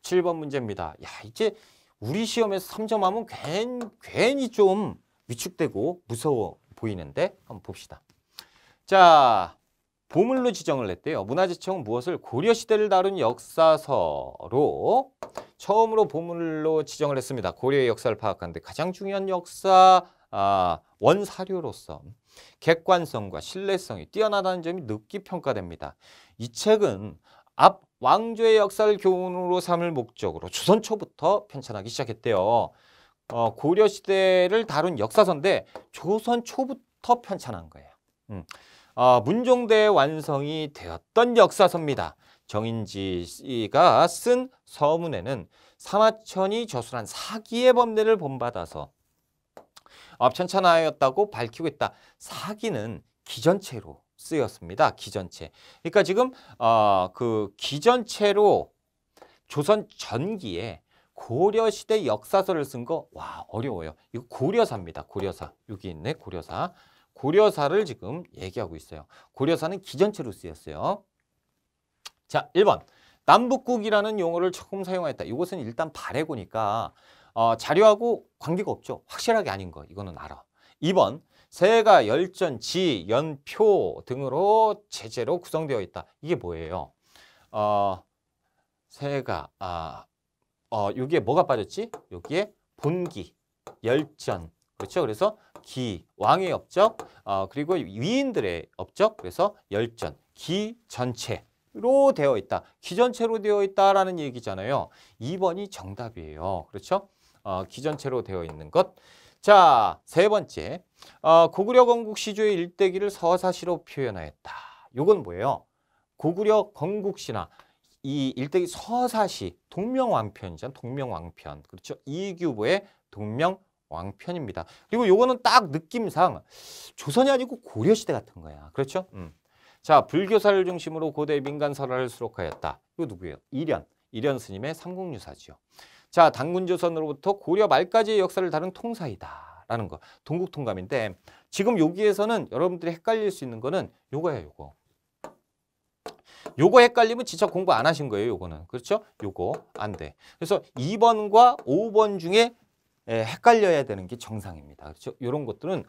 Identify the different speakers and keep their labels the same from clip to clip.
Speaker 1: 17번 문제입니다. 야, 이제 우리 시험에서 3점 하면 괜, 괜히 좀 위축되고 무서워 보이는데 한번 봅시다. 자, 보물로 지정을 했대요. 문화재청은 무엇을 고려시대를 다룬 역사서로 처음으로 보물로 지정을 했습니다. 고려의 역사를 파악하는데 가장 중요한 역사 아, 원사료로서 객관성과 신뢰성이 뛰어나다는 점이 높게 평가됩니다. 이 책은 앞 왕조의 역사를 교훈으로 삼을 목적으로 조선 초부터 편찬하기 시작했대요. 어, 고려 시대를 다룬 역사서인데 조선 초부터 편찬한 거예요. 음. 어, 문종대 완성이 되었던 역사서입니다. 정인지 가쓴 서문에는 사마천이 저술한 사기의 범례를 본받아서 어, 편찬하였다고 밝히고 있다. 사기는 기전체로 쓰였습니다. 기전체. 그러니까 지금 어, 그 기전체로 조선 전기에 고려시대 역사서를 쓴 거 와 어려워요. 이거 고려사입니다. 고려사. 여기 있네. 고려사. 고려사를 지금 얘기하고 있어요. 고려사는 기전체로 쓰였어요. 자, 1번. 남북국이라는 용어를 조금 사용하였다 이것은 일단 발해고니까 어, 자료하고 관계가 없죠. 확실하게 아닌 거. 이거는 알아. 2번. 세가, 열전, 지, 연, 표 등으로 제재로 구성되어 있다. 이게 뭐예요? 어, 세가, 아, 어, 여기에 뭐가 빠졌지? 여기에 본기, 열전. 그렇죠? 그래서 기, 왕의 업적, 어, 그리고 위인들의 업적, 그래서 열전, 기 전체로 되어 있다. 기 전체로 되어 있다라는 얘기잖아요. 2번이 정답이에요. 그렇죠? 어, 기 전체로 되어 있는 것. 자, 세 번째. 어, 고구려 건국 시조의 일대기를 서사시로 표현하였다. 요건 뭐예요? 고구려 건국 시나 이 일대기 서사시 동명왕편이잖아요. 동명왕편. 그렇죠? 이규보의 동명왕편입니다. 그리고 요거는 딱 느낌상 조선이 아니고 고려시대 같은 거야. 그렇죠? 음. 자, 불교사를 중심으로 고대 민간 설화를 수록하였다. 이거 누구예요? 이련. 이련 스님의 삼국유사지요. 자, 단군조선으로부터 고려 말까지의 역사를 다룬 통사이다라는 거. 동국통감인데 지금 여기에서는 여러분들이 헷갈릴 수 있는 거는 요거예요, 요거. 요거 헷갈리면 진짜 공부 안 하신 거예요, 요거는. 그렇죠? 요거 안 돼. 그래서 2번과 5번 중에 예, 헷갈려야 되는 게 정상입니다. 그렇죠? 요런 것들은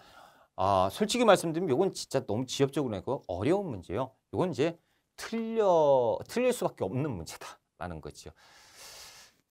Speaker 1: 아, 솔직히 말씀드리면 요건 진짜 너무 지엽적으로 내고 어려운 문제예요. 요건 이제 틀려 틀릴 수밖에 없는 문제다라는 거죠.